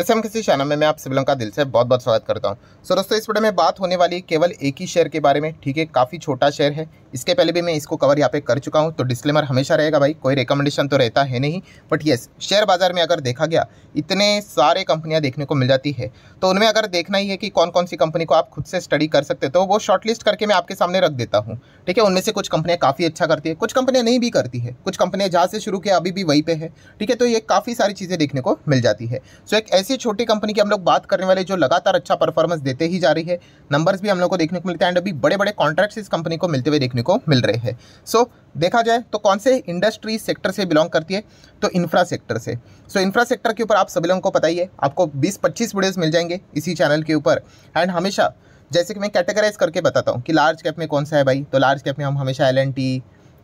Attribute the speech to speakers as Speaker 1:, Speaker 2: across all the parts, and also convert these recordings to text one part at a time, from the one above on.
Speaker 1: S M किसी channel में मैं आप सभी लोगों का दिल से बहुत बहुत स्वागत करता हूं सो so, दोस्तों इस वीडियो में बात होने वाली है केवल एक ही शेयर के बारे में ठीक है काफ़ी छोटा शेयर है इसके पहले भी मैं इसको कवर यहाँ पे कर चुका हूं तो डिस्क्लेमर हमेशा रहेगा भाई कोई रिकमेंडेशन तो रहता है नहीं बट येस शेयर बाज़ार में अगर देखा गया इतने सारे कंपनियाँ देखने को मिल जाती है तो उनमें अगर देखना ही है कि कौन कौन सी कंपनी को आप खुद से स्टडी कर सकते तो वो शॉर्टलिस्ट करके मैं आपके सामने रख देता हूँ ठीक है उनमें से कुछ कंपनियाँ काफ़ी अच्छा करती है कुछ कंपनियाँ नहीं भी करती है कुछ कंपनियाँ जहाँ से शुरू किया अभी भी वहीं पर है ठीक है तो ये काफ़ी सारी चीज़ें देखने को मिल जाती है सो एक ऐसी छोटी कंपनी की हम लोग बात करने वाले जो लगातार अच्छा परफॉर्मेंस देते ही जा रही है नंबर्स भी हम लोग को देखने को मिलते हैं एंड अभी बड़े बड़े कॉन्ट्रैक्ट्स इस कंपनी को मिलते हुए देखने को मिल रहे हैं सो so, देखा जाए तो कौन से इंडस्ट्री सेक्टर से बिलोंग करती है तो इंफ्रा सेक्टर से सो so, इंफ्रा सेक्टर के ऊपर आप सभी लोगों को पता ही है आपको बीस पच्चीस वीडियोज़ मिल जाएंगे इसी चैनल के ऊपर एंड हमेशा जैसे कि मैं कैटेगराइज करके बताता हूँ कि लार्ज कैप में कौन सा है भाई तो लार्ज कैप में हम हमेशा L T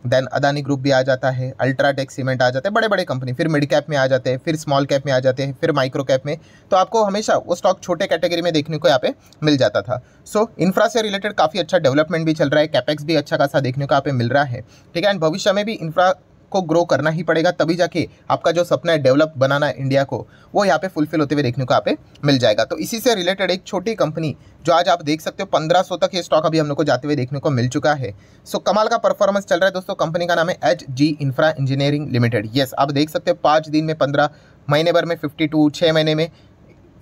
Speaker 1: then Adani group भी आ जाता है अल्ट्राटेक सीमेंट आ जाते हैं बड़े बड़े कंपनी फिर मिड कैप में आ जाते हैं फिर स्मॉल कैप में आ जाते हैं फिर माइक्रो कैप में तो आपको हमेशा वो स्टॉक छोटे कैटेगरी में देखने को यहाँ पे मिल जाता था सो so, इंफ्रा से रिलेटेड काफ़ी अच्छा डेवलपमेंट भी चल रहा है कैपेक्स भी अच्छा खासा देखने को यहाँ पे मिल रहा है ठीक है एंड भविष्य में भी इंफ्रा आपको ग्रो करना ही पड़ेगा तभी जाके आपका जो सपना है डेवलप बनाना इंडिया को वो यहाँ पे फुलफिल होते हुए देखने को यहाँ पे मिल जाएगा तो इसी से रिलेटेड एक छोटी कंपनी जो आज आप देख सकते हो पंद्रह सौ तक ये स्टॉक अभी हम लोग को जाते हुए देखने को मिल चुका है सो कमाल का परफॉर्मेंस चल रहा है दोस्तों कंपनी का नाम है H G infra engineering limited yes आप देख सकते हो पाँच दिन में पंद्रह महीने भर में फिफ्टी टू छः महीने में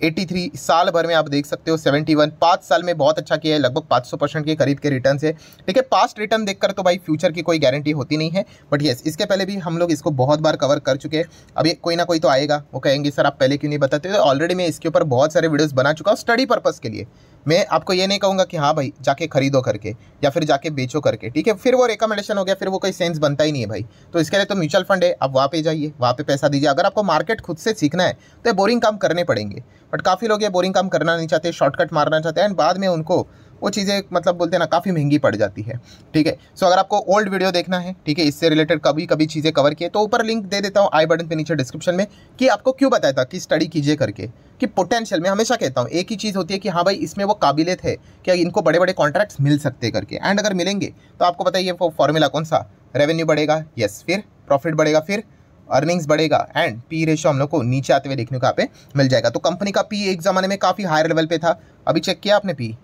Speaker 1: 83 साल भर में आप देख सकते हो 71 पाँच साल में बहुत अच्छा किया है लगभग 500 परसेंट के करीब के रिटर्न है है पास्ट रिटर्न देखकर तो भाई फ्यूचर की कोई गारंटी होती नहीं है बट येस इसके पहले भी हम लोग इसको बहुत बार कवर कर चुके हैं अभी कोई ना कोई तो आएगा वो कहेंगे सर आप पहले क्यों नहीं बताते तो मैं इसके ऊपर बहुत सारे वीडियोज़ बना चुका हूँ स्टडी पर्पज़ के लिए मैं आपको ये नहीं कहूँगा कि हाँ भाई जाके खरीदो करके या फिर जाके बेचो करके ठीक है फिर वो रिकमेंडेशन हो गया फिर वो कोई सेंस बनता ही नहीं है भाई तो इसके लिए तो म्यूचुअल फंड है आप वहाँ पे जाइए वहाँ पे पैसा दीजिए अगर आपको मार्केट खुद से सीखना है तो ये बोरिंग काम करने पड़ेंगे बट काफ़ी लोग ये बोरिंग काम करना नहीं चाहते शॉर्टकट मारना चाहते हैं एंड बाद में उनको वो चीज़ें मतलब बोलते हैं ना काफ़ी महंगी पड़ जाती है ठीक है सो अगर आपको ओल्ड वीडियो देखना है ठीक है इससे रिलेटेड कभी कभी चीज़ें कवर किए तो ऊपर लिंक दे देता हूँ आई बटन पे नीचे डिस्क्रिप्शन में कि आपको क्यों बताया था कि स्टडी कीजिए करके कि पोटेंशियल में हमेशा कहता हूँ एक ही चीज़ होती है कि हाँ भाई इसमें वो काबिलियत है कि इनको बड़े बड़े कॉन्ट्रैक्ट्स मिल सकते करके एंड अगर मिलेंगे तो आपको बताइए वो फॉर्मूला कौन सा रेवेन्यू बढ़ेगा यस फिर प्रॉफिट बढ़ेगा फिर अर्निंग्स बढ़ेगा एंड पी रेशो हम लोग को नीचे आते हुए देखने को यहाँ पे मिल जाएगा तो कंपनी का पी एक ज़माने में काफ़ी हायर लेवल पे था अभी चेक किया आपने पी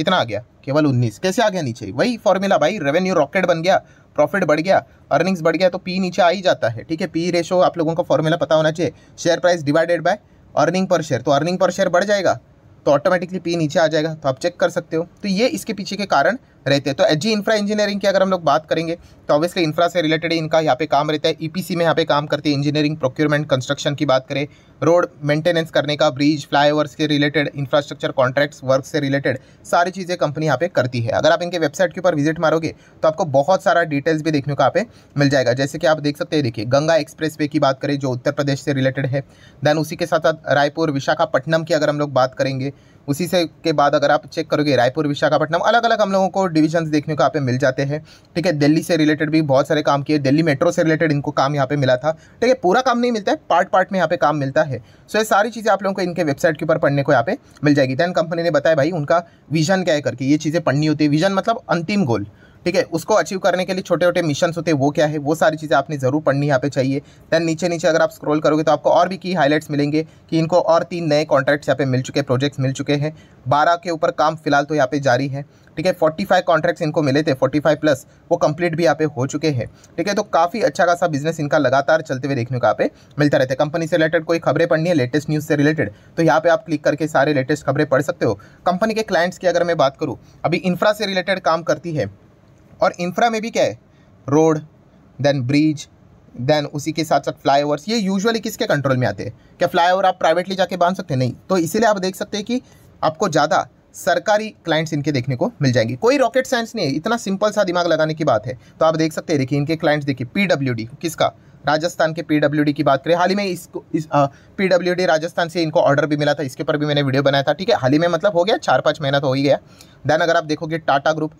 Speaker 1: कितना आ गया केवल उन्नीस कैसे आ गया नीचे वही फॉर्मूला भाई रेवेन्यू रॉकेट बन गया प्रॉफिट बढ़ गया अर्निंग्स बढ़ गया तो पी नीचे आ ही जाता है ठीक है पी रेशो आप लोगों का फॉर्मूला पता होना चाहिए share price divided by earning per share तो अर्निंग पर शेयर बढ़ जाएगा तो ऑटोमेटिकली पी नीचे आ जाएगा तो आप चेक कर सकते हो तो ये इसके पीछे के कारण रहते हैं तो एच इंफ्रा इंजीनियरिंग की अगर हम लोग बात करेंगे तो ऑब्वियसली इंफ्रा से रिलेटेड इनका यहाँ पे काम रहता है ईपीसी e में यहाँ पे काम करती है इंजीनियरिंग प्रोक्योरमेंट कंस्ट्रक्शन की बात करें रोड मेंटेनेंस करने का ब्रिज फ्लाईओवर्स के रिलेटेड इंफ्रास्ट्रक्चर कॉन्ट्रैक्ट्स वर्क से रिलेटेड सारी चीज़ें कंपनी यहाँ पे करती है अगर आप इनके वेबसाइट के ऊपर विजिट मारोगे तो आपको बहुत सारा डिटेल्स भी देखने को यहाँ पे मिल जाएगा जैसे कि आप देख सकते हैं देखिए गंगा एक्सप्रेस वे की बात करें जो उत्तर प्रदेश से रिलेटेड है देन उसी के साथ साथ रायपुर विशाखापट्टनम की अगर हम लोग बात करेंगे उसी से के बाद अगर आप चेक करोगे रायपुर विशाखापट्टनम अलग अलग हम लोगों को डिवीजन देखने को यहाँ पे मिल जाते हैं ठीक है दिल्ली से रिलेटेड भी बहुत सारे काम किए दिल्ली मेट्रो से रिलेटेड इनको काम यहाँ पे मिला था ठीक है पूरा काम नहीं मिलता है पार्ट पार्ट में यहाँ पे काम मिलता है सो ये सारी चीज़ें आप लोगों को इनके वेबसाइट के ऊपर पढ़ने को यहाँ पे मिल जाएगी दैन कंपनी ने बताया भाई उनका विजन क्या है करके ये चीज़ें पढ़नी होती है विजन मतलब अंतिम गोल ठीक है उसको अचीव करने के लिए छोटे छोटे मिशन होते हैं वो क्या है वो सारी चीज़ें आपने ज़रूर पढ़नी यहाँ पे चाहिए दैन नीचे नीचे अगर आप स्क्रॉल करोगे तो आपको और भी की हाईलाइट्स मिलेंगे कि इनको और तीन नए कॉन्ट्रैक्ट्स यहाँ पे मिल चुके प्रोजेक्ट्स मिल चुके हैं बारह के ऊपर काम फिलहाल तो यहाँ पे जारी है ठीक है फोर्टी फाइव कॉन्ट्रैक्ट्स इनको मिले थे फोर्टी फाइव प्लस वो कंप्लीट भी यहाँ पे हो चुके हैं ठीक है तो काफ़ी अच्छा खासा बिजनेस इनका लगातार चलते हुए देखने को यहाँ पे मिलता रहता है कंपनी से रिलेटेड कोई खबरें पढ़नी है लेटेस्ट न्यूज़ से रिलेटेड तो यहाँ पे आप क्लिक करके सारे लेटेस्ट खबरें पढ़ सकते हो कंपनी के क्लाइंट्स की अगर मैं बात करूँ अभी इंफ्रा से रिलेटेड काम करती है और इंफ्रा में भी क्या है रोड देन ब्रिज देन उसी के साथ साथ ओवर्स ये यूजुअली किसके कंट्रोल में आते हैं क्या ओवर आप प्राइवेटली जाके बांध सकते हैं नहीं तो इसीलिए आप देख सकते हैं कि आपको ज़्यादा सरकारी क्लाइंट्स इनके देखने को मिल जाएंगे कोई रॉकेट साइंस नहीं है इतना सिंपल सा दिमाग लगाने की बात है तो आप देख सकते हैं देखिए इनके क्लाइंट्स देखिए पीडब्ल्यूडी किसका राजस्थान के पीडब्ल्यूडी की बात करें हाल ही में इसको इस पीडब्ल्यूडी राजस्थान से इनको ऑर्डर भी मिला था इसके ऊपर भी मैंने वीडियो बनाया था ठीक है हाल ही में मतलब हो गया चार पाँच महीना तो हो ही गया देन अगर आप देखोगे टाटा ग्रुप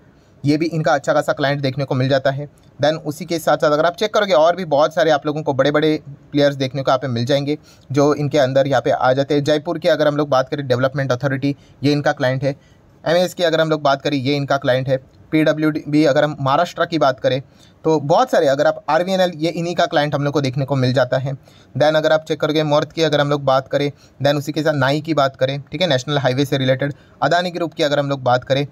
Speaker 1: ये भी इनका अच्छा खासा क्लाइंट देखने को मिल जाता है देन उसी के साथ साथ अगर आप चेक करोगे और भी बहुत सारे आप लोगों को बड़े बड़े प्लेयर्स देखने को यहाँ पे मिल जाएंगे जो इनके अंदर यहाँ पे आ जाते हैं जयपुर की अगर हम लोग बात करें डेवलपमेंट अथॉरिटी ये इनका क्लाइंट है एम की अगर हम लोग बात करें ये इनका क्लाइंट है पी अगर हम महाराष्ट्र की बात करें तो बहुत सारे अगर आप आर ये इन्हीं का क्लाइंट हम लोग को देखने को मिल जाता है दैन अगर आप चेक करोगे मॉर्थ की अगर हम लोग बात करें दैन उसी के साथ नाई की बात करें ठीक है नेशनल हाईवे से रिलेटेड अदानी ग्रुप की अगर हम लोग बात करें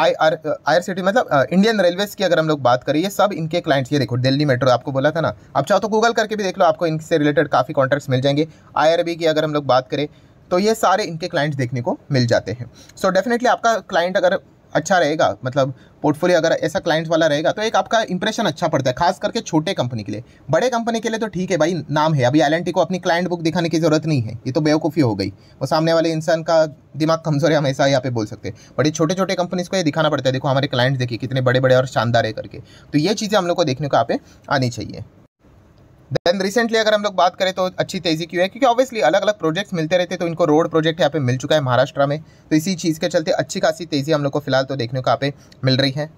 Speaker 1: I R I R C T मतलब इंडियन uh, रेलवेज की अगर हम लोग बात करें ये सब इनके क्लाइंट्स ये देखो दिल्ली मेट्रो आपको बोला था ना आप चाहो तो गूगल करके भी देख लो आपको इनसे रिलेटेड काफ़ी कॉन्ट्रैक्ट्स मिल जाएंगे आई की अगर हम लोग बात करें तो ये सारे इनके क्लाइंट्स देखने को मिल जाते हैं सो so, डेफिनेटली आपका क्लाइंट अगर अच्छा रहेगा मतलब पोर्टफोलियो अगर ऐसा क्लाइंट्स वाला रहेगा तो एक आपका इंप्रेशन अच्छा पड़ता है खास करके छोटे कंपनी के लिए बड़े कंपनी के लिए तो ठीक है भाई नाम है अभी एल को अपनी क्लाइंट बुक दिखाने की ज़रूरत नहीं है ये तो बेवकूफ़ी हो गई वो सामने वाले इंसान का दिमाग कमज़ोर है हम ऐसा यहाँ पे बोल सकते हैं बट छोटे छोटे कंपनीज़ को ये दिखाना पड़ता है देखो हमारे क्लाइंट्स देखिए कितने बड़े बड़े और शानदार है करके तो ये चीज़ें हम लोग को देखने को यहाँ पे आनी चाहिए देन रिसेंटली अगर हम लोग बात करें तो अच्छी तेज़ी क्यों है क्योंकि ऑब्वियसली अलग अलग प्रोजेक्ट्स मिलते रहते तो इनको रोड प्रोजेक्ट यहाँ पे मिल चुका है महाराष्ट्र में तो इसी चीज़ के चलते अच्छी खासी तेज़ी हम लोग को फिलहाल तो देखने को यहाँ पे मिल रही है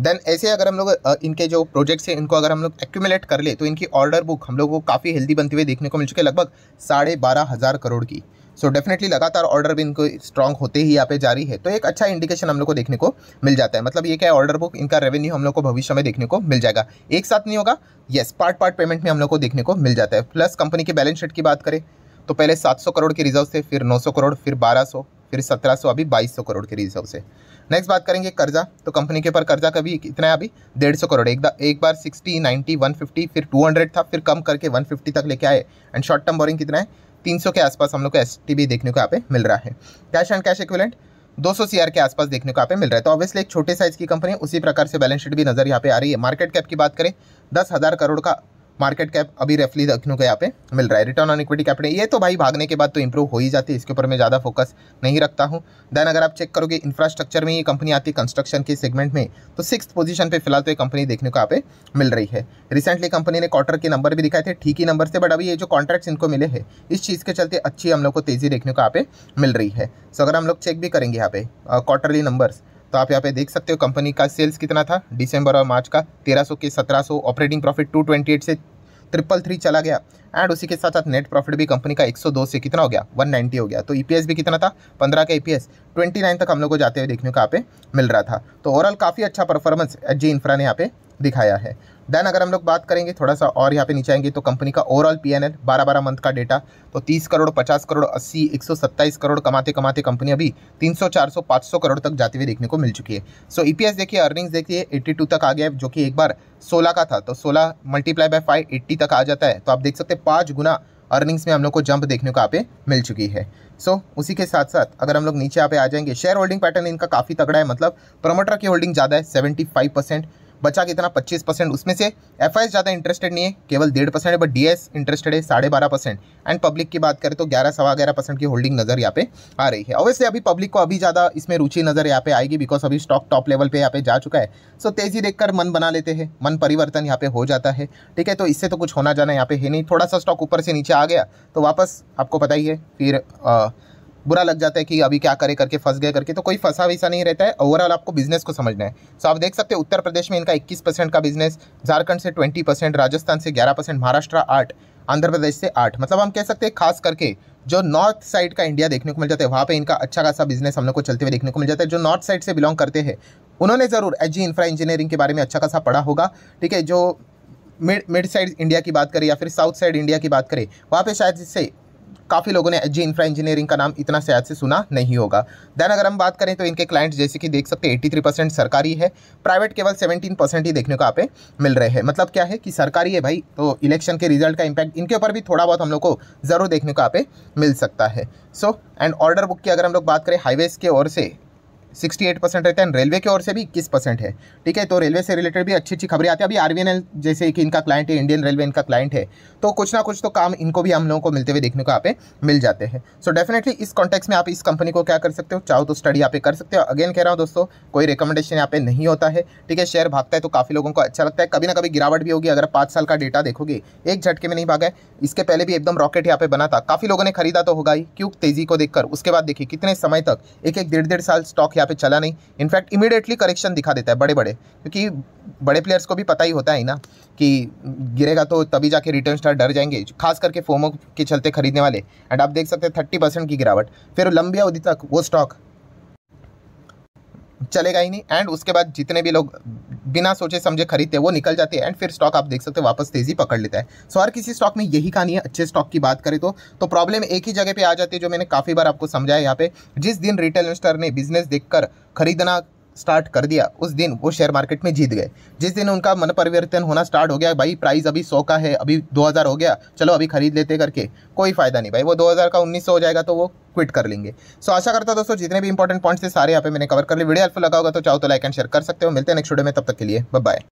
Speaker 1: देन ऐसे अगर हम लोग इनके जो प्रोजेक्ट्स हैं इनको अगर हम लोग एक्यूमुलेट कर ले तो इनकी ऑर्डर बुक हम लोग को काफ़ी हेल्दी बनती हुई देखने को मिल चुकी है लगभग साढ़े बारह हज़ार करोड़ की सो डेफिनेटली लगातार ऑर्डर भी इनको स्ट्रॉन्ग होते ही यहाँ पे जारी है तो एक अच्छा इंडिकेशन हम लोग को देखने को मिल जाता है मतलब ये क्या है ऑर्डर बुक इनका रेवेन्यू हम लोग को भविष्य में देखने को मिल जाएगा एक साथ नहीं होगा येस पार्ट पार्ट पेमेंट में हम लोग को देखने को मिल जाता है प्लस कंपनी के बैलेंस शीट की बात करें तो पहले 700 करोड़ के रिजर्व थे फिर 900 करोड़ फिर 1200 फिर 1700 अभी 2200 करोड़ के रिजर्व से नेक्स्ट बात करेंगे कर्जा तो कंपनी के ऊपर कर्जा कभी इतना है अभी डेढ़ सौ करोड़ एक, एक बार 60, 90, 150 फिर 200 था फिर कम करके 150 तक लेके आए एंड शॉर्ट टर्म बोरिंग कितना है 300 के आसपास हम लोग को एस देखने को यहाँ पे मिल रहा है cash and cash equivalent 200 CR के आसपास देखने को यहाँ पे मिल रहा है तो ऑब्वियसली एक छोटे साइज की कंपनी उसी प्रकार से बैलेंस शीट भी नजर यहाँ पे आ रही है मार्केट कैप की बात करें दस हज़ार करोड़ का मार्केट कैप अभी रेफली देखने को यहाँ पे मिल रहा है रिटर्न ऑन इक्विटी कैपिटल ये तो भाई भागने के बाद तो इंप्रूव हो ही जाती है इसके ऊपर मैं ज़्यादा फोकस नहीं रखता हूँ देन अगर आप चेक करोगे इंफ्रास्ट्रक्चर में ये कंपनी आती है कंस्ट्रक्शन के सेगमेंट में तो सिक्स पोजीशन पर फिलहाल तो ये कंपनी देखने को यहाँ पे मिल रही है रिसेंटली कंपनी ने क्वार्टर के नंबर भी दिखाए थे ठीक ही नंबर से बट अभी ये जो कॉन्ट्रैक्ट्स इनको मिले हैं इस चीज़ के चलते अच्छी हम लोग को तेज़ी देखने को यहाँ पे मिल रही है सो अगर हम लोग चेक भी करेंगे यहाँ पे क्वार्टरली uh, नंबर्स तो आप यहाँ पे देख सकते हो कंपनी का सेल्स कितना था दिसंबर और मार्च का 1300 के 1700 ऑपरेटिंग प्रॉफिट 228 से ट्रिपल थ्री चला गया एंड उसी के साथ साथ नेट प्रॉफिट भी कंपनी का 102 से कितना हो गया 190 हो गया तो ईपीएस e भी कितना था 15 का ईपीएस e 29 तक हम लोग को जाते हुए देखने को यहाँ पे मिल रहा था तो ओवरऑल काफ़ी अच्छा परफॉर्मेंस एच जी इंफ्रा ने यहाँ पे दिखाया है देन अगर हम लोग बात करेंगे थोड़ा सा और यहाँ पे नीचे आएंगे तो कंपनी का ओवरऑल पी एन एल बारह बारह मंथ का डेटा तो तीस करोड़ पचास करोड़ अस्सी एक सौ सत्ताईस करोड़ कमाते कमाते कंपनी अभी तीन सौ चार सौ पाँच सौ करोड़ तक जाती हुए देखने को मिल चुकी है सो ई पी एस देखिए अर्निंग्स देखिए एट्टी टू तक आ गया जो कि एक बार सोलह का था तो सोलह मल्टीप्लाई बाय फाइव एट्टी तक आ जाता है तो आप देख सकते हैं पाँच गुना अर्निंग्स में हम लोग को जंप देखने को यहाँ पे मिल चुकी है सो so, उसी के साथ साथ अगर हम लोग नीचे यहाँ पे आ जाएंगे शेयर होल्डिंग पैटर्न इनका काफ़ी तगड़ा है मतलब प्रमोटर की होल्डिंग ज़्यादा है सेवेंटी फाइव परसेंट बचा कितना पच्चीस परसेंट उसमें से एफ ज़्यादा इंटरेस्टेड नहीं है केवल डेढ़ परसेंट है बट डी इंटरेस्टेड है साढ़े बारह परसेंट एंड पब्लिक की बात करें तो ग्यारह सवा ग्यारह परसेंट की होल्डिंग नज़र यहाँ पे आ रही है ऑब्वियसली अभी पब्लिक को अभी ज़्यादा इसमें रुचि नज़र यहाँ पे आएगी बिकॉज अभी स्टॉक टॉप लेवल पर यहाँ पे जा चुका है सो तेज़ी कर मन बना लेते हैं मन परिवर्तन यहाँ पे हो जाता है ठीक है तो इससे तो कुछ होना जाना यहाँ पे है नहीं थोड़ा सा स्टॉक ऊपर से नीचे आ गया तो वापस आपको पता ही है फिर बुरा लग जाता है कि अभी क्या करे करके फंस गए करके तो कोई फंसा वैसा नहीं रहता है ओवरऑल आपको बिजनेस को समझना है सो आप देख सकते हैं उत्तर प्रदेश में इनका इक्कीस परसेंट का बिजनेस झारखंड से ट्वेंटी परसेंट राजस्थान से ग्यारह परसेंट महाराष्ट्र आठ आंध्र प्रदेश से आठ मतलब हम कह सकते हैं खास करके जो नॉर्थ साइड का इंडिया देखने को मिल जाता है वहाँ पे इनका अच्छा खासा बिजनेस हम लोग को चलते हुए देखने को मिल जाता है जो नॉर्थ साइड से बिलोंग करते हैं उन्होंने ज़रूर एच जी इंफ्रा इंजीनियरिंग के बारे में अच्छा खासा पढ़ा होगा ठीक है जो मिड मिड साइड इंडिया की बात करें या फिर साउथ साइड इंडिया की बात करें वहाँ पर शायद इससे काफ़ी लोगों ने जी इंफ्रा इंजीनियरिंग का नाम इतना शायद से सुना नहीं होगा देन अगर हम बात करें तो इनके क्लाइंट जैसे कि देख सकते एट्टी 83 परसेंट सरकारी है प्राइवेट केवल 17 परसेंट ही देखने को आप मिल रहे हैं मतलब क्या है कि सरकारी है भाई तो इलेक्शन के रिजल्ट का इम्पैक्ट इनके ऊपर भी थोड़ा बहुत हम लोग को ज़रूर देखने को आप मिल सकता है सो एंड ऑर्डर बुक की अगर हम लोग बात करें हाईवेज़ के ओर से सिक्सटी एट परसेंट रहता है रेलवे की ओर से भी इक्कीस परसेंट है ठीक है तो रेलवे से रिलेटेड भी अच्छी अच्छी खबरें आती है अभी आर जैसे कि इनका क्लाइंट है इंडियन रेलवे इनका क्लाइंट है तो कुछ ना कुछ तो काम इनको भी हम लोगों को मिलते हुए देखने को यहाँ पे मिल जाते हैं सो डेफिनेटली इस कॉन्टेक्स में आप इस कंपनी को क्या कर सकते हो चाहो तो स्टडी यहाँ पे कर सकते हो अगेन कह रहा हूँ दोस्तों कोई रिकमेंडेशन यहाँ पे नहीं होता है ठीक है शेयर भागता है तो काफ़ी लोगों को अच्छा लगता है कभी ना कभी गिरावट भी होगी अगर पाँच साल का डेटा देखोगे एक झटके में नहीं भागा इसके पहले भी एकदम रॉकेट यहाँ पे बना था काफ़ी लोगों ने खरीदा तो होगा ही क्यों तेज़ी को देखकर उसके बाद देखिए कितने समय तक एक एक डेढ़ डेढ़ साल स्टॉक यहाँ पे चला नहीं इनफैक्ट इमीडिएटली करेक्शन दिखा देता है बड़े बड़े क्योंकि बड़े प्लेयर्स को भी पता ही होता है ना कि गिरेगा तो तभी जाके रिटर्न स्टार डर जाएंगे खास करके फोमो के चलते खरीदने वाले एंड आप देख सकते हैं थर्टी परसेंट की गिरावट फिर लंबिया अवधि तक वो स्टॉक चलेगा ही नहीं एंड उसके बाद जितने भी लोग बिना सोचे समझे खरीदते हैं वो निकल जाते हैं एंड फिर स्टॉक आप देख सकते हो वापस तेजी पकड़ लेता है सो so, हर किसी स्टॉक में यही कहानी है अच्छे स्टॉक की बात करें तो तो प्रॉब्लम एक ही जगह पे आ जाती है जो मैंने काफ़ी बार आपको समझाया यहाँ पे जिस दिन रिटेल इन्वेस्टर ने बिजनेस देखकर खरीदना स्टार्ट कर दिया उस दिन वो शेयर मार्केट में जीत गए जिस दिन उनका मन परिवर्तन होना स्टार्ट हो गया भाई प्राइस अभी सौ का है अभी दो हज़ार हो गया चलो अभी खरीद लेते करके कोई फ़ायदा नहीं भाई वो दो हज़ार का उन्नीस सौ हो जाएगा तो वो क्विट कर लेंगे सो आशा करता दोस्तों जितने भी इंपॉर्टेंट पॉइंट्स थे सारे यहाँ पे मैंने कवर कर लिए वीडियो हेल्पफुल लगा होगा तो चाहो तो लाइक एंड शेयर कर सकते हो मिलते हैं नेक्स्ट वीडियो में तब तक के लिए बाय